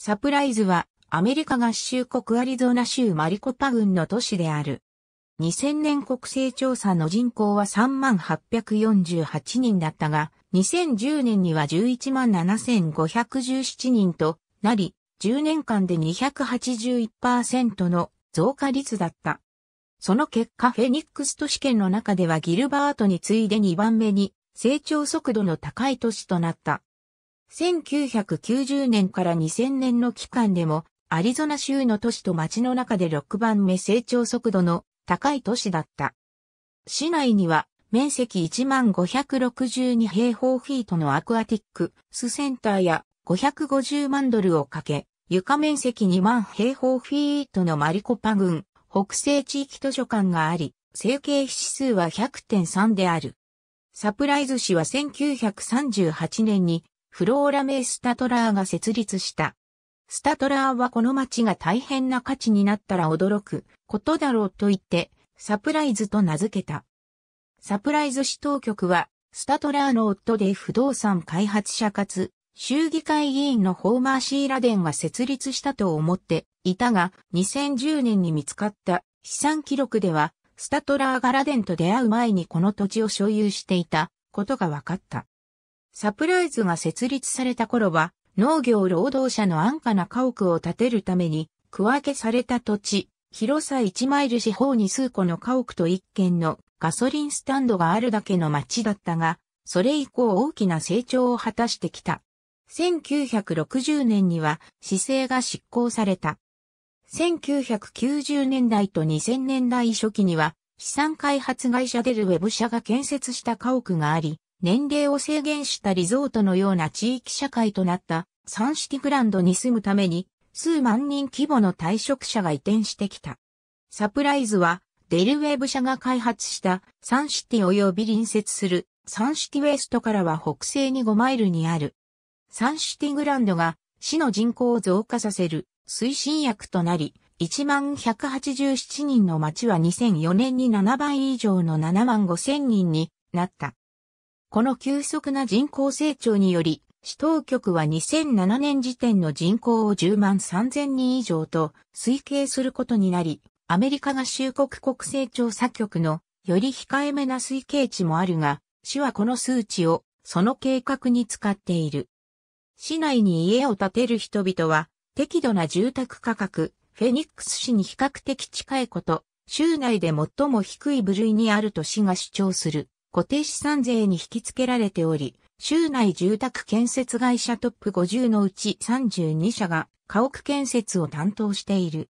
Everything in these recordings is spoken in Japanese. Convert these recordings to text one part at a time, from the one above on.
サプライズはアメリカ合衆国アリゾナ州マリコパ郡の都市である。2000年国勢調査の人口は3848人だったが、2010年には117,517人となり、10年間で281%の増加率だった。その結果フェニックス都市圏の中ではギルバートに次いで2番目に成長速度の高い都市となった。1990年から2000年の期間でも、アリゾナ州の都市と街の中で6番目成長速度の高い都市だった。市内には面積1562平方フィートのアクアティックスセンターや550万ドルをかけ、床面積2万平方フィートのマリコパ郡北西地域図書館があり、整形指数は100.3である。サプライズ市は1938年にフローラ名スタトラーが設立した。スタトラーはこの町が大変な価値になったら驚くことだろうと言って、サプライズと名付けた。サプライズ市当局は、スタトラーの夫で不動産開発者かつ、衆議会議員のホーマー・シーラデンが設立したと思っていたが、2010年に見つかった資産記録では、スタトラーがラデンと出会う前にこの土地を所有していたことが分かった。サプライズが設立された頃は、農業労働者の安価な家屋を建てるために、区分けされた土地、広さ1マイル四方に数個の家屋と1軒のガソリンスタンドがあるだけの町だったが、それ以降大きな成長を果たしてきた。1960年には、市政が執行された。1990年代と2000年代初期には、資産開発会社デルウェブ社が建設した家屋があり、年齢を制限したリゾートのような地域社会となったサンシティグランドに住むために数万人規模の退職者が移転してきた。サプライズはデルウェブ社が開発したサンシティ及び隣接するサンシティウェストからは北西に5マイルにある。サンシティグランドが市の人口を増加させる推進役となり、1 1 8 7人の町は2004年に7倍以上の7万5千人になった。この急速な人口成長により、市当局は2007年時点の人口を10万3000人以上と推計することになり、アメリカ合衆国国勢調査局のより控えめな推計値もあるが、市はこの数値をその計画に使っている。市内に家を建てる人々は、適度な住宅価格、フェニックス市に比較的近いこと、州内で最も低い部類にあると市が主張する。固定資産税に引き付けられており、州内住宅建設会社トップ50のうち32社が家屋建設を担当している。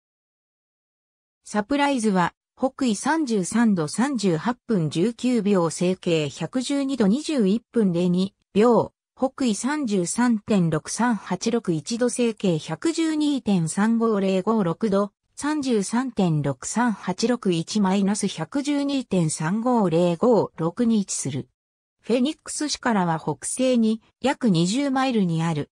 サプライズは北緯33度38分19秒整形112度21分02秒、北緯33.63861度整形112.35056度、33.63861-112.3505-6に位する。フェニックス市からは北西に約20マイルにある。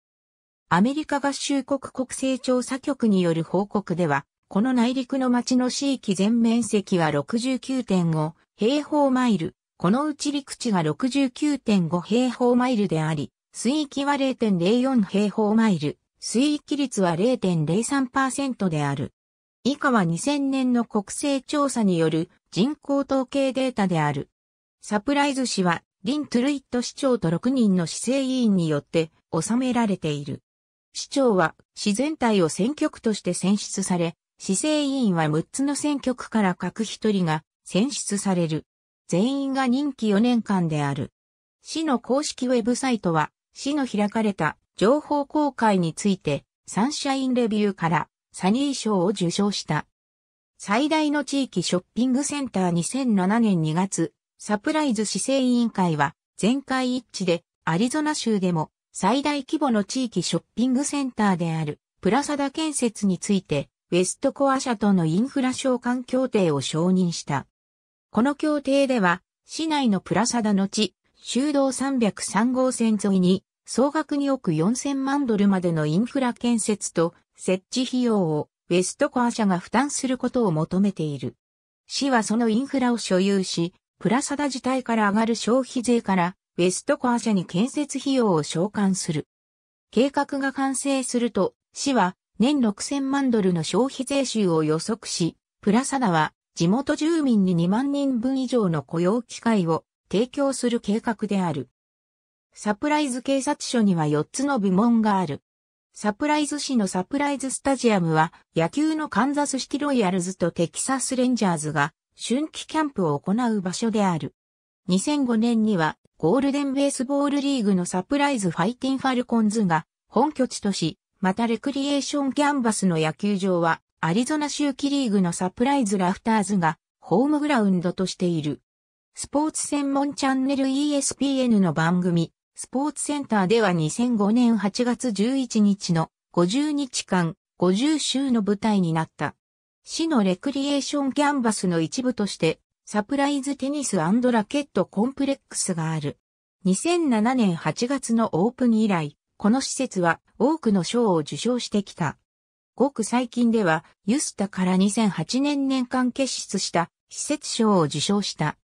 アメリカ合衆国国勢調査局による報告では、この内陸の町の地域全面積は69.5平方マイル、このうち陸地が69.5平方マイルであり、水域は0.04平方マイル、水域率は0.03%である。以下は2000年の国勢調査による人口統計データである。サプライズ氏は、リン・トゥルイット市長と6人の市政委員によって収められている。市長は市全体を選挙区として選出され、市政委員は6つの選挙区から各1人が選出される。全員が任期4年間である。市の公式ウェブサイトは、市の開かれた情報公開について、サンシャインレビューからサニー賞を受賞した。最大の地域ショッピングセンター2007年2月、サプライズ市政委員会は全会一致でアリゾナ州でも最大規模の地域ショッピングセンターであるプラサダ建設についてウェストコア社とのインフラ償還協定を承認した。この協定では市内のプラサダの地、修道303号線沿いに総額2億4000万ドルまでのインフラ建設と設置費用をウェストコア社が負担することを求めている。市はそのインフラを所有し、プラサダ自体から上がる消費税からウェストコア社に建設費用を償還する。計画が完成すると、市は年6000万ドルの消費税収を予測し、プラサダは地元住民に2万人分以上の雇用機会を提供する計画である。サプライズ警察署には4つの部門がある。サプライズ市のサプライズスタジアムは野球のカンザスシティロイヤルズとテキサスレンジャーズが春季キャンプを行う場所である。2005年にはゴールデンベースボールリーグのサプライズファイティンファルコンズが本拠地とし、またレクリエーションキャンバスの野球場はアリゾナ州キリーグのサプライズラフターズがホームグラウンドとしている。スポーツ専門チャンネル ESPN の番組、スポーツセンターでは2005年8月11日の50日間50週の舞台になった。市のレクリエーションキャンバスの一部として、サプライズテニスラケットコンプレックスがある。2007年8月のオープン以来、この施設は多くの賞を受賞してきた。ごく最近では、ユスタから2008年年間結出した施設賞を受賞した。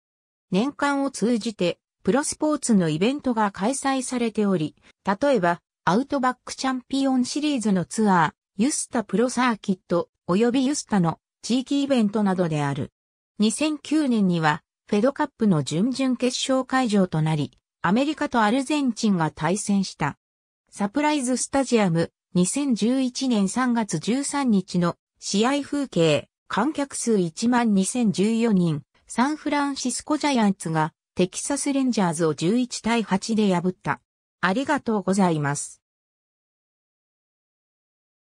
年間を通じてプロスポーツのイベントが開催されており、例えば、アウトバックチャンピオンシリーズのツアー、ユスタプロサーキット、及びユスタの地域イベントなどである。2009年には、フェドカップの準々決勝会場となり、アメリカとアルゼンチンが対戦した。サプライズスタジアム、2011年3月13日の試合風景、観客数1万2014人、サンフランシスコジャイアンツがテキサスレンジャーズを11対8で破った。ありがとうございます。